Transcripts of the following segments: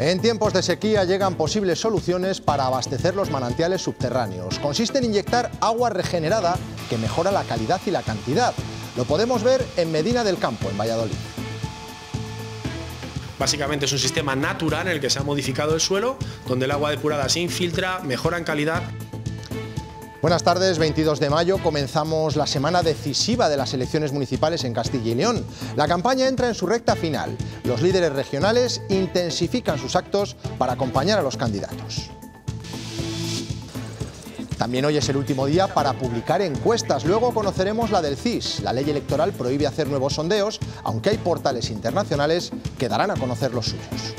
En tiempos de sequía llegan posibles soluciones para abastecer los manantiales subterráneos. Consiste en inyectar agua regenerada que mejora la calidad y la cantidad. Lo podemos ver en Medina del Campo, en Valladolid. Básicamente es un sistema natural en el que se ha modificado el suelo, donde el agua depurada se infiltra, mejora en calidad Buenas tardes, 22 de mayo comenzamos la semana decisiva de las elecciones municipales en Castilla y León. La campaña entra en su recta final. Los líderes regionales intensifican sus actos para acompañar a los candidatos. También hoy es el último día para publicar encuestas. Luego conoceremos la del CIS. La ley electoral prohíbe hacer nuevos sondeos, aunque hay portales internacionales que darán a conocer los suyos.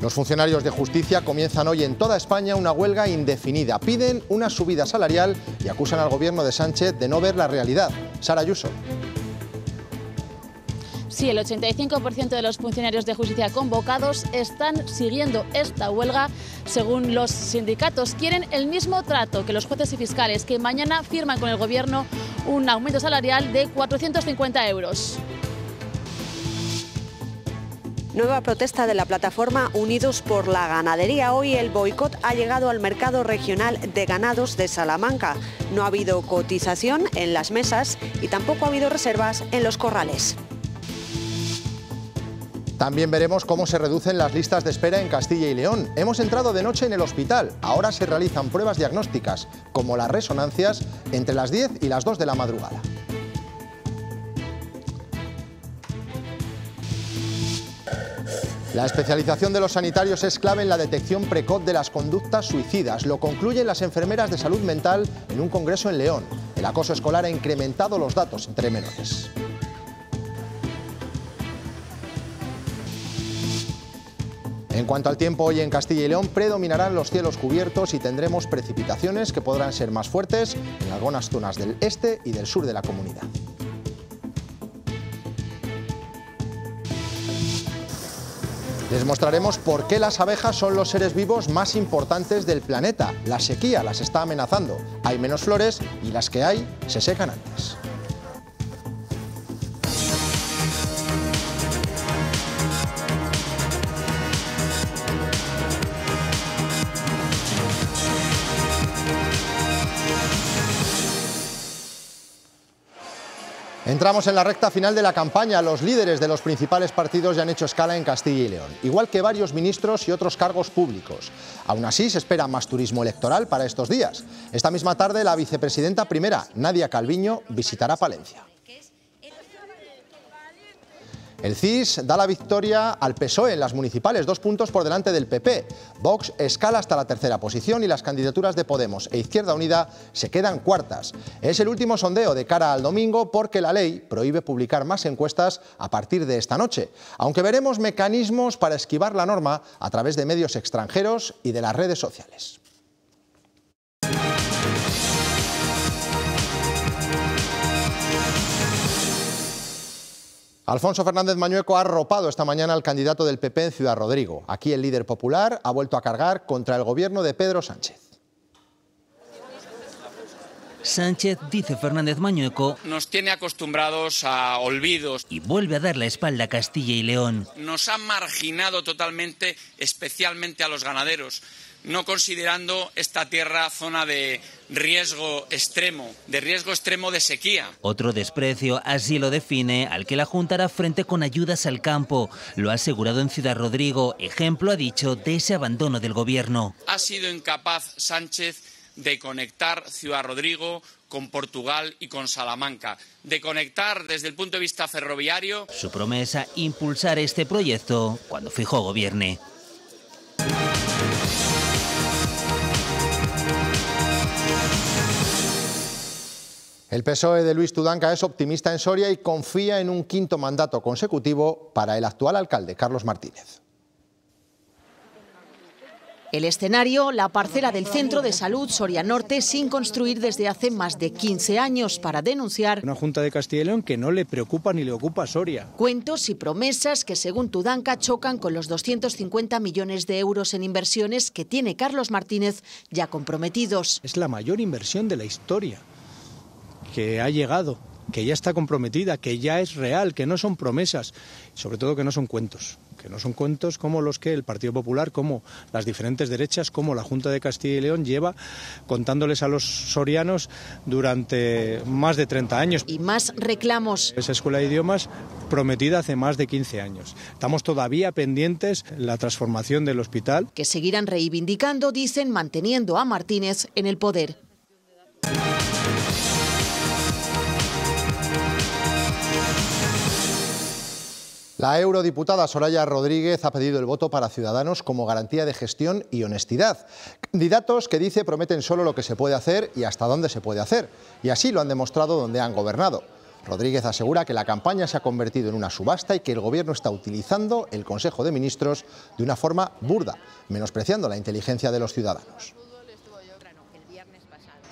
Los funcionarios de justicia comienzan hoy en toda España una huelga indefinida. Piden una subida salarial y acusan al gobierno de Sánchez de no ver la realidad. Sara Ayuso. Sí, el 85% de los funcionarios de justicia convocados están siguiendo esta huelga. Según los sindicatos, quieren el mismo trato que los jueces y fiscales que mañana firman con el gobierno un aumento salarial de 450 euros. Nueva protesta de la plataforma Unidos por la Ganadería. Hoy el boicot ha llegado al mercado regional de ganados de Salamanca. No ha habido cotización en las mesas y tampoco ha habido reservas en los corrales. También veremos cómo se reducen las listas de espera en Castilla y León. Hemos entrado de noche en el hospital. Ahora se realizan pruebas diagnósticas, como las resonancias, entre las 10 y las 2 de la madrugada. La especialización de los sanitarios es clave en la detección precoz de las conductas suicidas. Lo concluyen las enfermeras de salud mental en un congreso en León. El acoso escolar ha incrementado los datos entre menores. En cuanto al tiempo, hoy en Castilla y León predominarán los cielos cubiertos y tendremos precipitaciones que podrán ser más fuertes en algunas zonas del este y del sur de la comunidad. Les mostraremos por qué las abejas son los seres vivos más importantes del planeta. La sequía las está amenazando. Hay menos flores y las que hay se secan antes. Entramos en la recta final de la campaña. Los líderes de los principales partidos ya han hecho escala en Castilla y León, igual que varios ministros y otros cargos públicos. Aún así, se espera más turismo electoral para estos días. Esta misma tarde, la vicepresidenta primera, Nadia Calviño, visitará Palencia. El CIS da la victoria al PSOE en las municipales, dos puntos por delante del PP. Vox escala hasta la tercera posición y las candidaturas de Podemos e Izquierda Unida se quedan cuartas. Es el último sondeo de cara al domingo porque la ley prohíbe publicar más encuestas a partir de esta noche, aunque veremos mecanismos para esquivar la norma a través de medios extranjeros y de las redes sociales. Alfonso Fernández Mañueco ha arropado esta mañana al candidato del PP en Ciudad Rodrigo. Aquí el líder popular ha vuelto a cargar contra el gobierno de Pedro Sánchez. Sánchez, dice Fernández Mañueco, nos tiene acostumbrados a olvidos. Y vuelve a dar la espalda a Castilla y León. Nos ha marginado totalmente, especialmente a los ganaderos no considerando esta tierra zona de riesgo extremo, de riesgo extremo de sequía. Otro desprecio, así lo define, al que la Junta hará frente con ayudas al campo. Lo ha asegurado en Ciudad Rodrigo, ejemplo, ha dicho, de ese abandono del gobierno. Ha sido incapaz Sánchez de conectar Ciudad Rodrigo con Portugal y con Salamanca, de conectar desde el punto de vista ferroviario. Su promesa, impulsar este proyecto cuando fijó gobierno. El PSOE de Luis Tudanca es optimista en Soria y confía en un quinto mandato consecutivo para el actual alcalde, Carlos Martínez. El escenario, la parcela del Centro de Salud Soria Norte, sin construir desde hace más de 15 años para denunciar... Una Junta de Castilla y León que no le preocupa ni le ocupa a Soria. Cuentos y promesas que, según Tudanca, chocan con los 250 millones de euros en inversiones que tiene Carlos Martínez ya comprometidos. Es la mayor inversión de la historia que ha llegado, que ya está comprometida, que ya es real, que no son promesas, sobre todo que no son cuentos que no son cuentos como los que el Partido Popular, como las diferentes derechas, como la Junta de Castilla y León lleva contándoles a los sorianos durante más de 30 años. Y más reclamos. Esa escuela de idiomas prometida hace más de 15 años. Estamos todavía pendientes la transformación del hospital. Que seguirán reivindicando, dicen, manteniendo a Martínez en el poder. La eurodiputada Soraya Rodríguez ha pedido el voto para Ciudadanos como garantía de gestión y honestidad. Candidatos que dice prometen solo lo que se puede hacer y hasta dónde se puede hacer. Y así lo han demostrado donde han gobernado. Rodríguez asegura que la campaña se ha convertido en una subasta y que el gobierno está utilizando el Consejo de Ministros de una forma burda, menospreciando la inteligencia de los ciudadanos.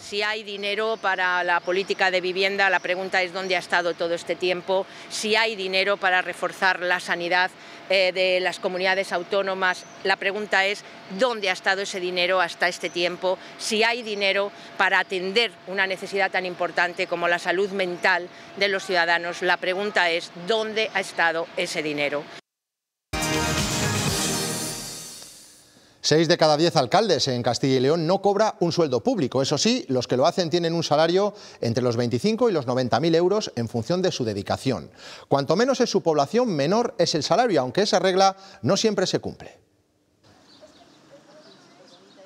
Si hay dinero para la política de vivienda, la pregunta es dónde ha estado todo este tiempo. Si hay dinero para reforzar la sanidad eh, de las comunidades autónomas, la pregunta es dónde ha estado ese dinero hasta este tiempo. Si hay dinero para atender una necesidad tan importante como la salud mental de los ciudadanos, la pregunta es dónde ha estado ese dinero. Seis de cada diez alcaldes en Castilla y León no cobra un sueldo público. Eso sí, los que lo hacen tienen un salario entre los 25 y los 90.000 euros en función de su dedicación. Cuanto menos es su población, menor es el salario, aunque esa regla no siempre se cumple.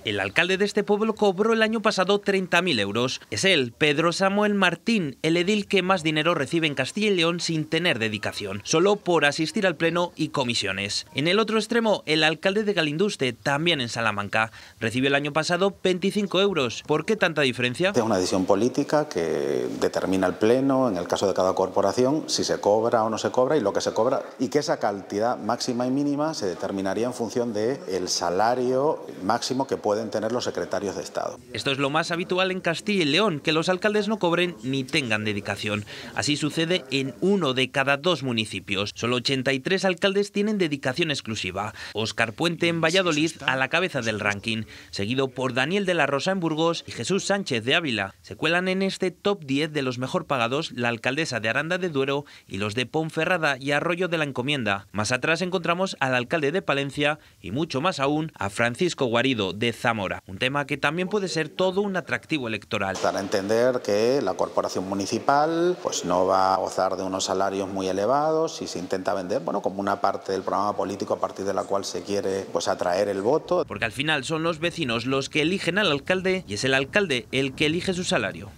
El alcalde de este pueblo cobró el año pasado 30.000 euros. Es él, Pedro Samuel Martín, el edil que más dinero recibe en Castilla y León sin tener dedicación, solo por asistir al pleno y comisiones. En el otro extremo, el alcalde de Galinduste, también en Salamanca, recibió el año pasado 25 euros. ¿Por qué tanta diferencia? Es una decisión política que determina el pleno, en el caso de cada corporación, si se cobra o no se cobra y lo que se cobra, y que esa cantidad máxima y mínima se determinaría en función del el salario máximo que puede pueden tener los secretarios de Estado. Esto es lo más habitual en Castilla y León, que los alcaldes no cobren ni tengan dedicación. Así sucede en uno de cada dos municipios. Solo 83 alcaldes tienen dedicación exclusiva. Oscar Puente en Valladolid a la cabeza del ranking, seguido por Daniel de la Rosa en Burgos y Jesús Sánchez de Ávila. Se cuelan en este top 10 de los mejor pagados la alcaldesa de Aranda de Duero y los de Ponferrada y Arroyo de la Encomienda. Más atrás encontramos al alcalde de Palencia y mucho más aún a Francisco Guarido de Zamora, un tema que también puede ser todo un atractivo electoral. Para entender que la corporación municipal pues no va a gozar de unos salarios muy elevados y se intenta vender bueno, como una parte del programa político a partir de la cual se quiere pues, atraer el voto. Porque al final son los vecinos los que eligen al alcalde y es el alcalde el que elige su salario.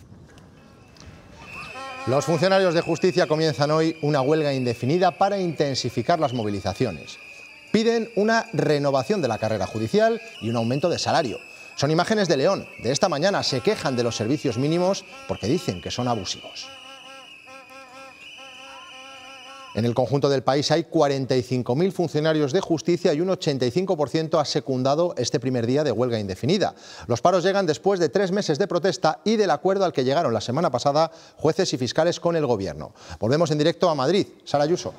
Los funcionarios de justicia comienzan hoy una huelga indefinida para intensificar las movilizaciones. Piden una renovación de la carrera judicial y un aumento de salario. Son imágenes de León. De esta mañana se quejan de los servicios mínimos porque dicen que son abusivos. En el conjunto del país hay 45.000 funcionarios de justicia y un 85% ha secundado este primer día de huelga indefinida. Los paros llegan después de tres meses de protesta y del acuerdo al que llegaron la semana pasada jueces y fiscales con el Gobierno. Volvemos en directo a Madrid. Sara Ayuso.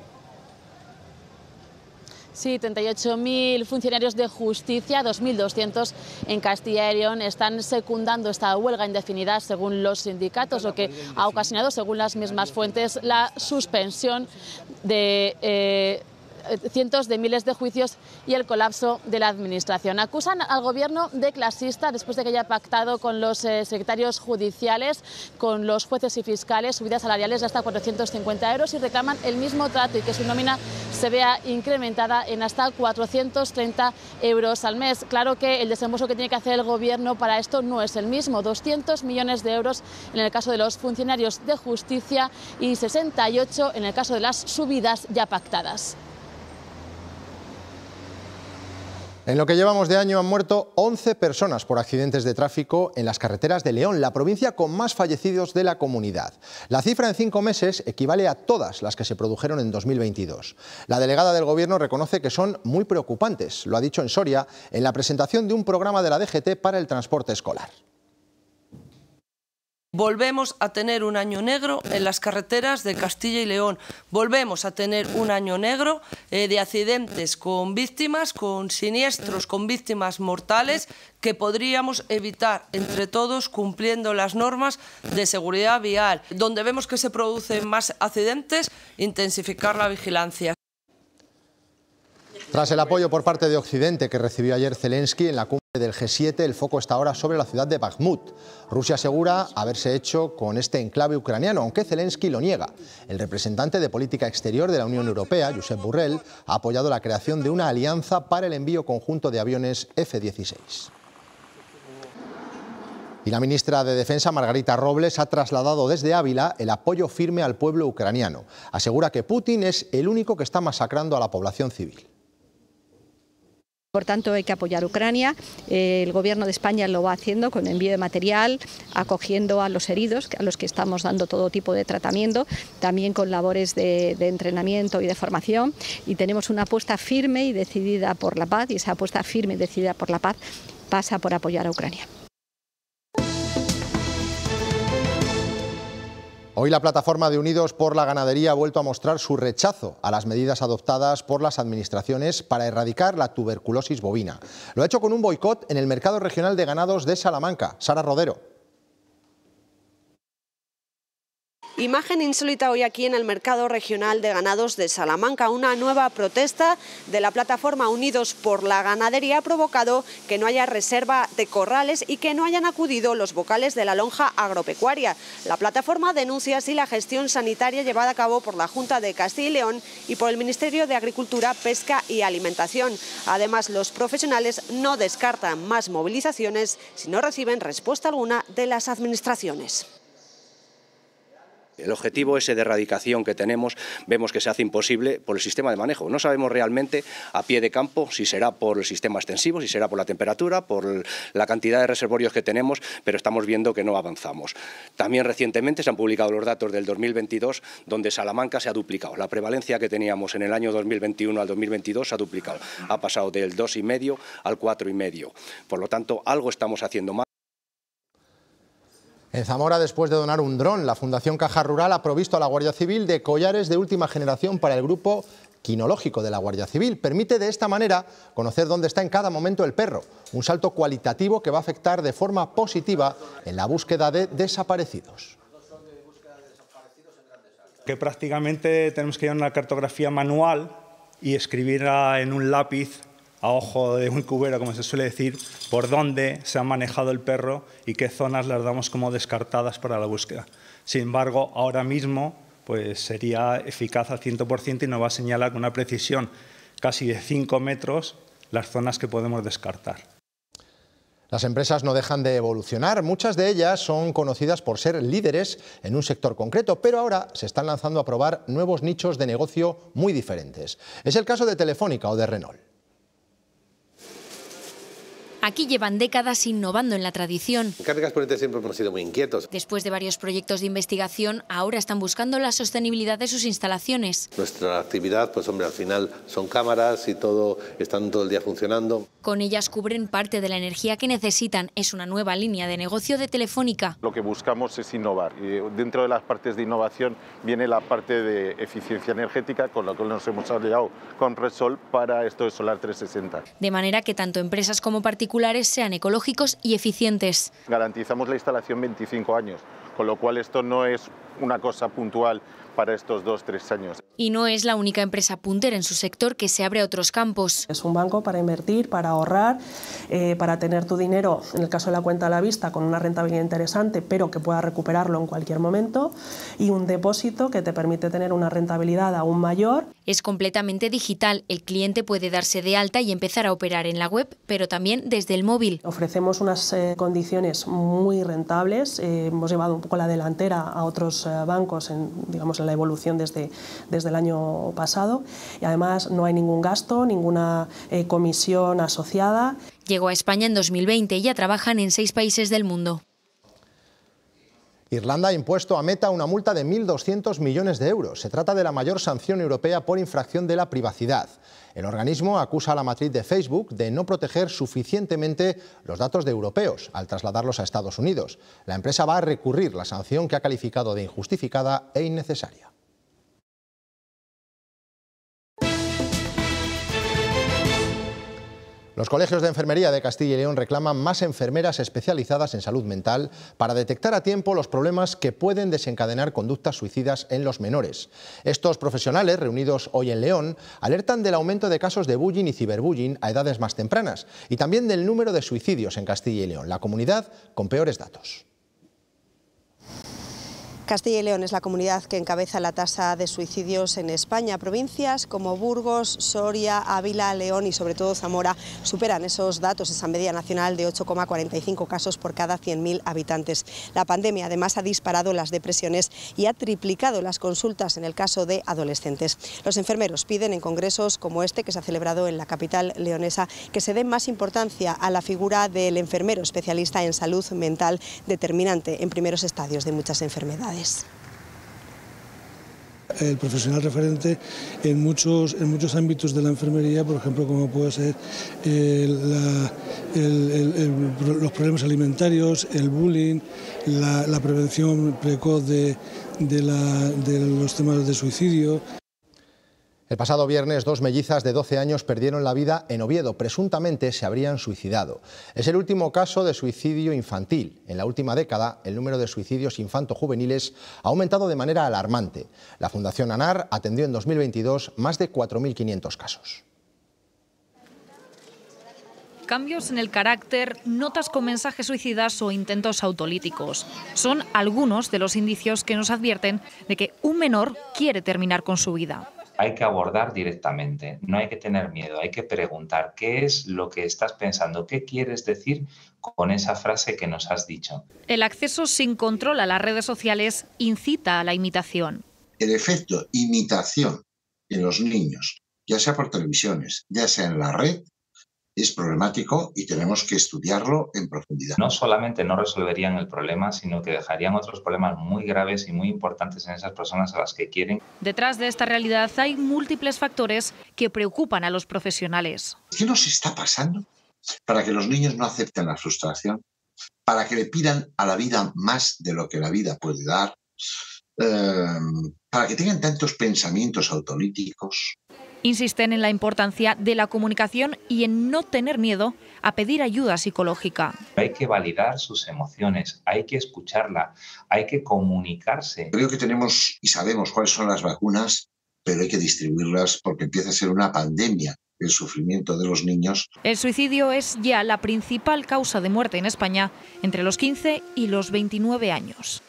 Sí, 38.000 funcionarios de justicia, 2.200 en Castilla y León, están secundando esta huelga indefinida según los sindicatos, lo que ha ocasionado, según las mismas fuentes, la suspensión de... Eh, eh, cientos de miles de juicios y el colapso de la administración. Acusan al gobierno de clasista después de que haya pactado con los eh, secretarios judiciales, con los jueces y fiscales, subidas salariales de hasta 450 euros y reclaman el mismo trato y que su nómina se vea incrementada en hasta 430 euros al mes. Claro que el desembolso que tiene que hacer el gobierno para esto no es el mismo, 200 millones de euros en el caso de los funcionarios de justicia y 68 en el caso de las subidas ya pactadas. En lo que llevamos de año han muerto 11 personas por accidentes de tráfico en las carreteras de León, la provincia con más fallecidos de la comunidad. La cifra en cinco meses equivale a todas las que se produjeron en 2022. La delegada del Gobierno reconoce que son muy preocupantes, lo ha dicho en Soria, en la presentación de un programa de la DGT para el transporte escolar. Volvemos a tener un año negro en las carreteras de Castilla y León. Volvemos a tener un año negro eh, de accidentes con víctimas, con siniestros, con víctimas mortales que podríamos evitar entre todos cumpliendo las normas de seguridad vial. Donde vemos que se producen más accidentes, intensificar la vigilancia. Tras el apoyo por parte de Occidente que recibió ayer Zelensky en la cumbre del G7, el foco está ahora sobre la ciudad de Bakhmut. Rusia asegura haberse hecho con este enclave ucraniano, aunque Zelensky lo niega. El representante de política exterior de la Unión Europea, Josep Burrell, ha apoyado la creación de una alianza para el envío conjunto de aviones F-16. Y la ministra de Defensa, Margarita Robles, ha trasladado desde Ávila el apoyo firme al pueblo ucraniano. Asegura que Putin es el único que está masacrando a la población civil. Por tanto, hay que apoyar a Ucrania. El Gobierno de España lo va haciendo con envío de material, acogiendo a los heridos, a los que estamos dando todo tipo de tratamiento, también con labores de, de entrenamiento y de formación. Y tenemos una apuesta firme y decidida por la paz, y esa apuesta firme y decidida por la paz pasa por apoyar a Ucrania. Hoy la plataforma de Unidos por la Ganadería ha vuelto a mostrar su rechazo a las medidas adoptadas por las administraciones para erradicar la tuberculosis bovina. Lo ha hecho con un boicot en el mercado regional de ganados de Salamanca. Sara Rodero. Imagen insólita hoy aquí en el mercado regional de ganados de Salamanca. Una nueva protesta de la plataforma Unidos por la Ganadería ha provocado que no haya reserva de corrales y que no hayan acudido los vocales de la lonja agropecuaria. La plataforma denuncia así la gestión sanitaria llevada a cabo por la Junta de Castilla y León y por el Ministerio de Agricultura, Pesca y Alimentación. Además, los profesionales no descartan más movilizaciones si no reciben respuesta alguna de las administraciones. El objetivo ese de erradicación que tenemos vemos que se hace imposible por el sistema de manejo. No sabemos realmente a pie de campo si será por el sistema extensivo, si será por la temperatura, por la cantidad de reservorios que tenemos, pero estamos viendo que no avanzamos. También recientemente se han publicado los datos del 2022 donde Salamanca se ha duplicado. La prevalencia que teníamos en el año 2021 al 2022 se ha duplicado. Ha pasado del 2,5 al 4,5. Por lo tanto, algo estamos haciendo mal. En Zamora, después de donar un dron, la Fundación Caja Rural ha provisto a la Guardia Civil de collares de última generación para el grupo quinológico de la Guardia Civil. Permite de esta manera conocer dónde está en cada momento el perro, un salto cualitativo que va a afectar de forma positiva en la búsqueda de desaparecidos que prácticamente tenemos que ir a una cartografía manual y escribir en un lápiz a ojo de un cubero, como se suele decir, por dónde se ha manejado el perro y qué zonas las damos como descartadas para la búsqueda. Sin embargo, ahora mismo pues sería eficaz al 100% y nos va a señalar con una precisión casi de 5 metros las zonas que podemos descartar. Las empresas no dejan de evolucionar, muchas de ellas son conocidas por ser líderes en un sector concreto, pero ahora se están lanzando a probar nuevos nichos de negocio muy diferentes. Es el caso de Telefónica o de Renault. Aquí llevan décadas innovando en la tradición. Cargas Ponente siempre hemos sido muy inquietos. Después de varios proyectos de investigación, ahora están buscando la sostenibilidad de sus instalaciones. Nuestra actividad, pues hombre, al final son cámaras y todo, están todo el día funcionando. Con ellas cubren parte de la energía que necesitan. Es una nueva línea de negocio de Telefónica. Lo que buscamos es innovar. Y eh, dentro de las partes de innovación viene la parte de eficiencia energética, con lo que nos hemos aliado con Resol para esto de Solar 360. De manera que tanto empresas como particulares sean ecológicos y eficientes. Garantizamos la instalación 25 años, con lo cual esto no es una cosa puntual para estos dos, tres años. Y no es la única empresa puntera en su sector que se abre a otros campos. Es un banco para invertir, para ahorrar, eh, para tener tu dinero, en el caso de la cuenta a la vista, con una rentabilidad interesante, pero que pueda recuperarlo en cualquier momento, y un depósito que te permite tener una rentabilidad aún mayor. Es completamente digital. El cliente puede darse de alta y empezar a operar en la web, pero también desde el móvil. Ofrecemos unas eh, condiciones muy rentables. Eh, hemos llevado un poco la delantera a otros bancos en, digamos, la evolución desde, desde el año pasado y además no hay ningún gasto, ninguna eh, comisión asociada. Llegó a España en 2020 y ya trabajan en seis países del mundo. Irlanda ha impuesto a Meta una multa de 1.200 millones de euros. Se trata de la mayor sanción europea por infracción de la privacidad. El organismo acusa a la matriz de Facebook de no proteger suficientemente los datos de europeos al trasladarlos a Estados Unidos. La empresa va a recurrir la sanción que ha calificado de injustificada e innecesaria. Los colegios de enfermería de Castilla y León reclaman más enfermeras especializadas en salud mental para detectar a tiempo los problemas que pueden desencadenar conductas suicidas en los menores. Estos profesionales, reunidos hoy en León, alertan del aumento de casos de bullying y ciberbullying a edades más tempranas y también del número de suicidios en Castilla y León, la comunidad con peores datos. Castilla y León es la comunidad que encabeza la tasa de suicidios en España. Provincias como Burgos, Soria, Ávila, León y sobre todo Zamora superan esos datos, esa media nacional de 8,45 casos por cada 100.000 habitantes. La pandemia además ha disparado las depresiones y ha triplicado las consultas en el caso de adolescentes. Los enfermeros piden en congresos como este que se ha celebrado en la capital leonesa que se dé más importancia a la figura del enfermero especialista en salud mental determinante en primeros estadios de muchas enfermedades. El profesional referente en muchos, en muchos ámbitos de la enfermería, por ejemplo, como puede ser eh, los problemas alimentarios, el bullying, la, prevención precoz de los temas de suicidio. El pasado viernes, dos mellizas de 12 años perdieron la vida en Oviedo. Presuntamente se habrían suicidado. Es el último caso de suicidio infantil. En la última década, el número de suicidios infanto-juveniles ha aumentado de manera alarmante. La Fundación ANAR atendió en 2022 más de 4.500 casos. Cambios en el carácter, notas con mensajes suicidas o intentos autolíticos. Son algunos de los indicios que nos advierten de que un menor quiere terminar con su vida hay que abordar directamente, no hay que tener miedo, hay que preguntar qué es lo que estás pensando, qué quieres decir con esa frase que nos has dicho. El acceso sin control a las redes sociales incita a la imitación. El efecto imitación en los niños, ya sea por televisiones, ya sea en la red, es problemático y tenemos que estudiarlo en profundidad. No solamente no resolverían el problema, sino que dejarían otros problemas muy graves y muy importantes en esas personas a las que quieren. Detrás de esta realidad hay múltiples factores que preocupan a los profesionales. ¿Qué nos está pasando para que los niños no acepten la frustración? Para que le pidan a la vida más de lo que la vida puede dar, eh, para que tengan tantos pensamientos autolíticos, Insisten en la importancia de la comunicación y en no tener miedo a pedir ayuda psicológica. Hay que validar sus emociones, hay que escucharla, hay que comunicarse. Creo que tenemos y sabemos cuáles son las vacunas, pero hay que distribuirlas porque empieza a ser una pandemia el sufrimiento de los niños. El suicidio es ya la principal causa de muerte en España entre los 15 y los 29 años.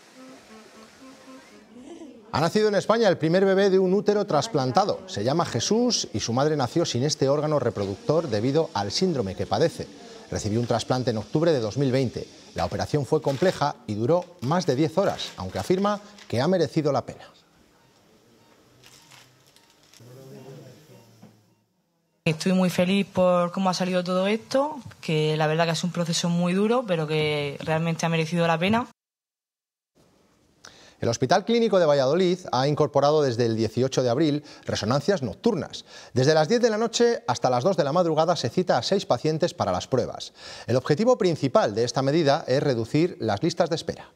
Ha nacido en España el primer bebé de un útero trasplantado. Se llama Jesús y su madre nació sin este órgano reproductor debido al síndrome que padece. Recibió un trasplante en octubre de 2020. La operación fue compleja y duró más de 10 horas, aunque afirma que ha merecido la pena. Estoy muy feliz por cómo ha salido todo esto, que la verdad que es un proceso muy duro, pero que realmente ha merecido la pena. El Hospital Clínico de Valladolid ha incorporado desde el 18 de abril resonancias nocturnas. Desde las 10 de la noche hasta las 2 de la madrugada se cita a seis pacientes para las pruebas. El objetivo principal de esta medida es reducir las listas de espera.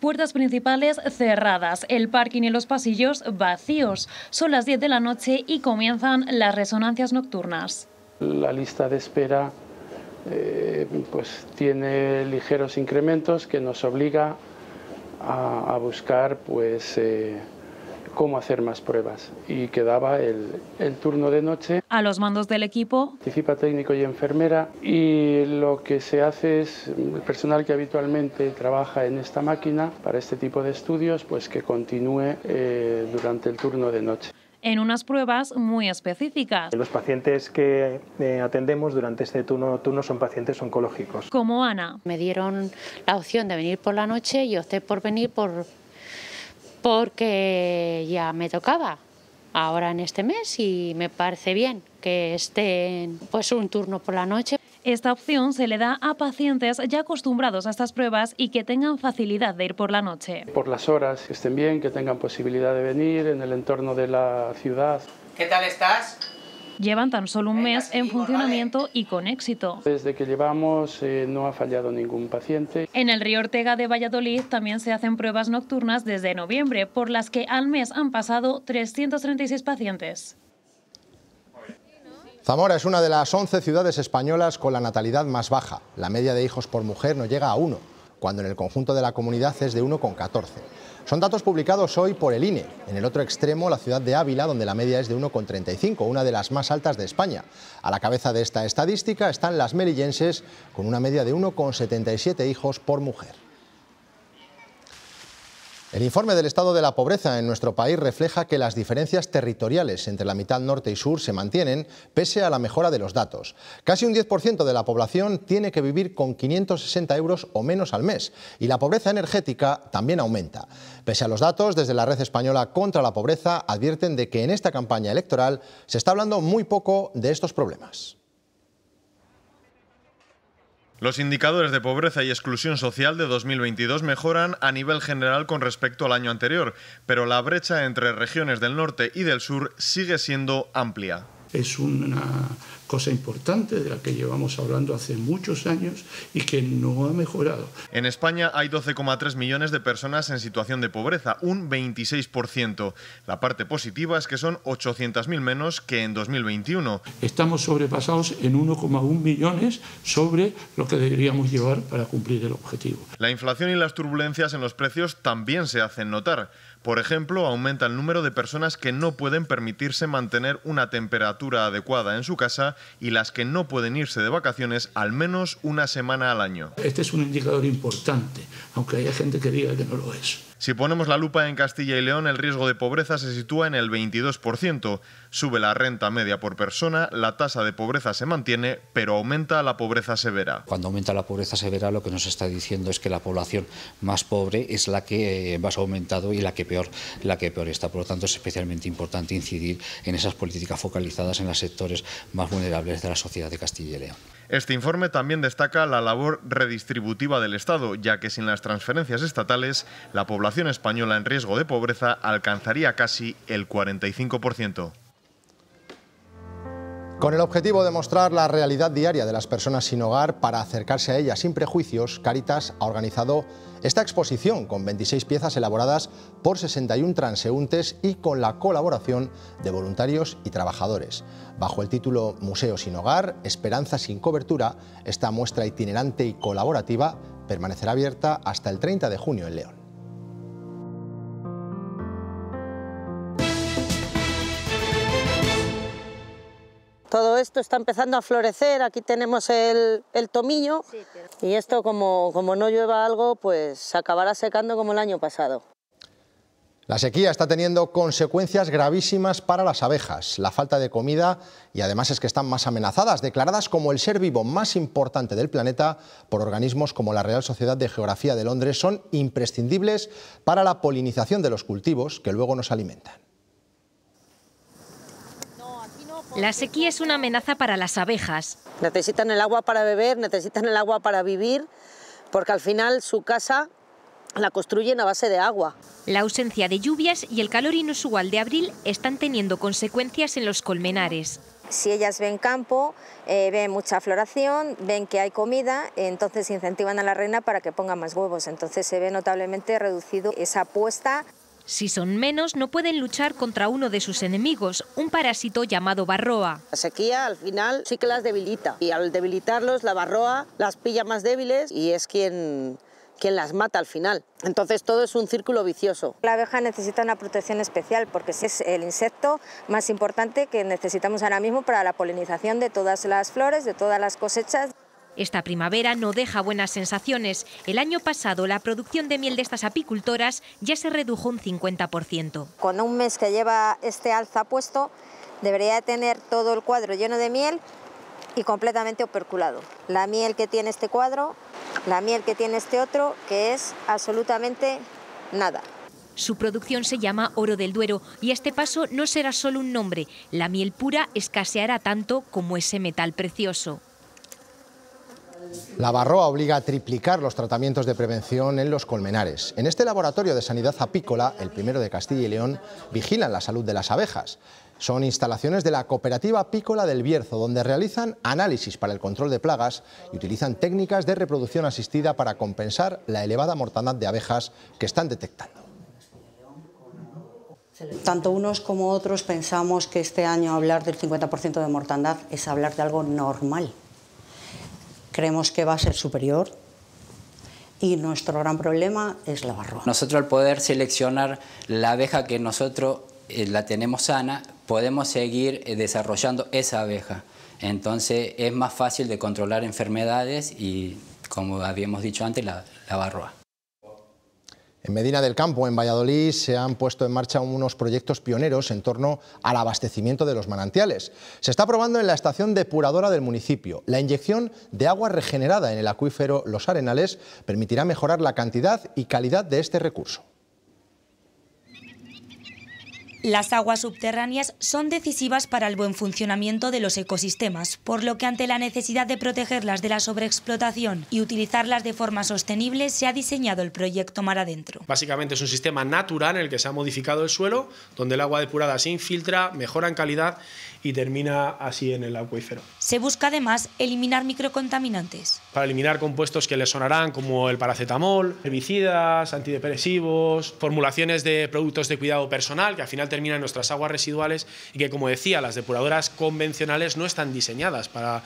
Puertas principales cerradas, el parking y los pasillos vacíos. Son las 10 de la noche y comienzan las resonancias nocturnas. La lista de espera eh, pues tiene ligeros incrementos que nos obliga a, buscar pues eh, cómo hacer más pruebas y quedaba el, el, turno de noche. A los mandos del equipo. Participa técnico y enfermera y lo que se hace es el personal que habitualmente trabaja en esta máquina para este tipo de estudios pues que continúe eh, durante el turno de noche en unas pruebas muy específicas. Los pacientes que eh, atendemos durante este turno son pacientes oncológicos. Como Ana. Me dieron la opción de venir por la noche y opté por venir por, porque ya me tocaba ahora en este mes y me parece bien que esté pues un turno por la noche. Esta opción se le da a pacientes ya acostumbrados a estas pruebas y que tengan facilidad de ir por la noche. Por las horas, que estén bien, que tengan posibilidad de venir en el entorno de la ciudad. ¿Qué tal estás? Llevan tan solo un mes en funcionamiento y con éxito. Desde que llevamos eh, no ha fallado ningún paciente. En el río Ortega de Valladolid también se hacen pruebas nocturnas desde noviembre, por las que al mes han pasado 336 pacientes. Zamora es una de las 11 ciudades españolas con la natalidad más baja. La media de hijos por mujer no llega a 1, cuando en el conjunto de la comunidad es de 1,14. Son datos publicados hoy por el INE. En el otro extremo, la ciudad de Ávila, donde la media es de 1,35, una de las más altas de España. A la cabeza de esta estadística están las melillenses, con una media de 1,77 hijos por mujer. El informe del estado de la pobreza en nuestro país refleja que las diferencias territoriales entre la mitad norte y sur se mantienen pese a la mejora de los datos. Casi un 10% de la población tiene que vivir con 560 euros o menos al mes y la pobreza energética también aumenta. Pese a los datos, desde la Red Española contra la Pobreza advierten de que en esta campaña electoral se está hablando muy poco de estos problemas. Los indicadores de pobreza y exclusión social de 2022 mejoran a nivel general con respecto al año anterior, pero la brecha entre regiones del norte y del sur sigue siendo amplia es una cosa importante de la que llevamos hablando hace muchos años y que no ha mejorado. En España hay 12,3 millones de personas en situación de pobreza, un 26%. La parte positiva es que son 800.000 menos que en 2021. Estamos sobrepasados en 1,1 millones sobre lo que deberíamos llevar para cumplir el objetivo. La inflación y las turbulencias en los precios también se hacen notar. Por ejemplo, aumenta el número de personas que no pueden permitirse mantener una temperatura adecuada en su casa y las que no pueden irse de vacaciones al menos una semana al año. Este es un indicador importante, aunque haya gente que diga que no lo es. Si ponemos la lupa en Castilla y León, el riesgo de pobreza se sitúa en el 22%. Sube la renta media por persona, la tasa de pobreza se mantiene, pero aumenta la pobreza severa. Cuando aumenta la pobreza severa, lo que nos está diciendo es que la población más pobre es la que eh, más ha aumentado y la que peor, la que peor está. Por lo tanto, es especialmente importante incidir en esas políticas focalizadas en los sectores más vulnerables de la sociedad de Castilla y León. Este informe también destaca la labor redistributiva del Estado, ya que sin las transferencias estatales, la población española en riesgo de pobreza alcanzaría casi el 45%. Con el objetivo de mostrar la realidad diaria de las personas sin hogar para acercarse a ella sin prejuicios, Caritas ha organizado esta exposición con 26 piezas elaboradas por 61 transeúntes y con la colaboración de voluntarios y trabajadores. Bajo el título Museo sin hogar, Esperanza sin cobertura, esta muestra itinerante y colaborativa permanecerá abierta hasta el 30 de junio en León. está empezando a florecer, aquí tenemos el, tomillo y esto como, como no llueva algo, pues acabará secando como el año pasado. La sequía está teniendo consecuencias gravísimas para las abejas, la falta de comida y además es que están más amenazadas, declaradas como el ser vivo más importante del planeta por organismos como la Real Sociedad de Geografía de Londres, son imprescindibles para la polinización de los cultivos que luego nos alimentan. La sequía es una amenaza para las abejas. Necesitan el agua para beber, necesitan el agua para vivir, porque al final su casa la construyen a base de agua. La ausencia de lluvias y el calor inusual de abril están teniendo consecuencias en los colmenares. Si ellas ven campo, eh, ven mucha floración, ven que hay comida, entonces incentivan a la reina para que ponga más huevos. Entonces se ve notablemente reducido esa apuesta si son menos, no pueden luchar contra uno de sus enemigos, un parásito llamado barroa. La sequía al final sí que las debilita y al debilitarlos la barroa las pilla más débiles y es quien quien las mata al final. Entonces todo es un círculo vicioso. La abeja necesita una protección especial porque es el insecto más importante que necesitamos ahora mismo para la polinización de todas las flores, de todas las cosechas. Esta primavera no deja buenas sensaciones. El año pasado la producción de miel de estas apicultoras ya se redujo un 50%. Con un mes que lleva este alza puesto, debería tener todo el cuadro lleno de miel y completamente operculado. La miel que tiene este cuadro, la miel que tiene este otro, que es absolutamente nada. Su producción se llama Oro del Duero y este paso no será solo un nombre. La miel pura escaseará tanto como ese metal precioso. La Barroa obliga a triplicar los tratamientos de prevención en los colmenares. En este laboratorio de sanidad apícola, el primero de Castilla y León, vigilan la salud de las abejas. Son instalaciones de la cooperativa apícola del Bierzo, donde realizan análisis para el control de plagas y utilizan técnicas de reproducción asistida para compensar la elevada mortandad de abejas que están detectando. Tanto unos como otros pensamos que este año hablar del 50% de mortandad es hablar de algo normal creemos que va a ser superior y nuestro gran problema es la barroa. Nosotros al poder seleccionar la abeja que nosotros eh, la tenemos sana, podemos seguir eh, desarrollando esa abeja. Entonces es más fácil de controlar enfermedades y, como habíamos dicho antes, la, la barroa. En Medina del Campo, en Valladolid, se han puesto en marcha unos proyectos pioneros en torno al abastecimiento de los manantiales. Se está probando en la estación depuradora del municipio. La inyección de agua regenerada en el acuífero Los Arenales permitirá mejorar la cantidad y calidad de este recurso. Las aguas subterráneas son decisivas para el buen funcionamiento de los ecosistemas, por lo que ante la necesidad de protegerlas de la sobreexplotación y utilizarlas de forma sostenible, se ha diseñado el proyecto Mar Adentro. Básicamente es un sistema natural en el que se ha modificado el suelo, donde el agua depurada se infiltra, mejora en calidad y termina así en el acuífero. Se busca además eliminar microcontaminantes. Para eliminar compuestos que le sonarán como el paracetamol, herbicidas, antidepresivos, formulaciones de productos de cuidado personal, que al final terminan nuestras aguas residuales y que, como decía, las depuradoras convencionales no están diseñadas para,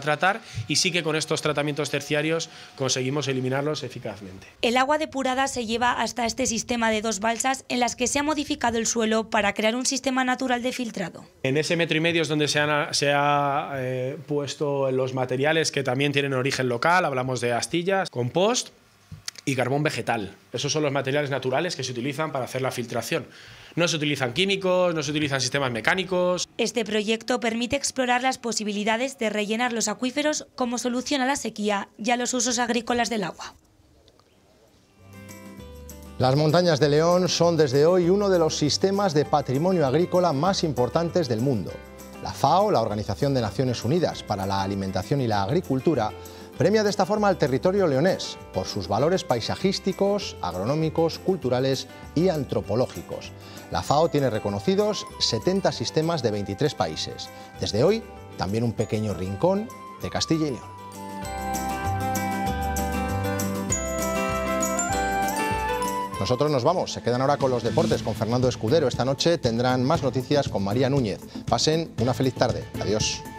tratar y sí que con estos tratamientos terciarios conseguimos eliminarlos eficazmente. El agua depurada se lleva hasta este sistema de dos balsas en las que se ha modificado el suelo para crear un sistema natural de filtrado. En ese metro y medio es donde se han ha, eh, puesto los materiales que también tienen origen local, hablamos de astillas, compost y carbón vegetal. Esos son los materiales naturales que se utilizan para hacer la filtración. No se utilizan químicos, no se utilizan sistemas mecánicos. Este proyecto permite explorar las posibilidades de rellenar los acuíferos como solución a la sequía y a los usos agrícolas del agua. Las montañas de León son desde hoy uno de los sistemas de patrimonio agrícola más importantes del mundo. La FAO, la Organización de Naciones Unidas para la Alimentación y la Agricultura, Premia de esta forma al territorio leonés por sus valores paisajísticos, agronómicos, culturales y antropológicos. La FAO tiene reconocidos 70 sistemas de 23 países. Desde hoy, también un pequeño rincón de Castilla y León. Nosotros nos vamos, se quedan ahora con los deportes, con Fernando Escudero. Esta noche tendrán más noticias con María Núñez. Pasen una feliz tarde. Adiós.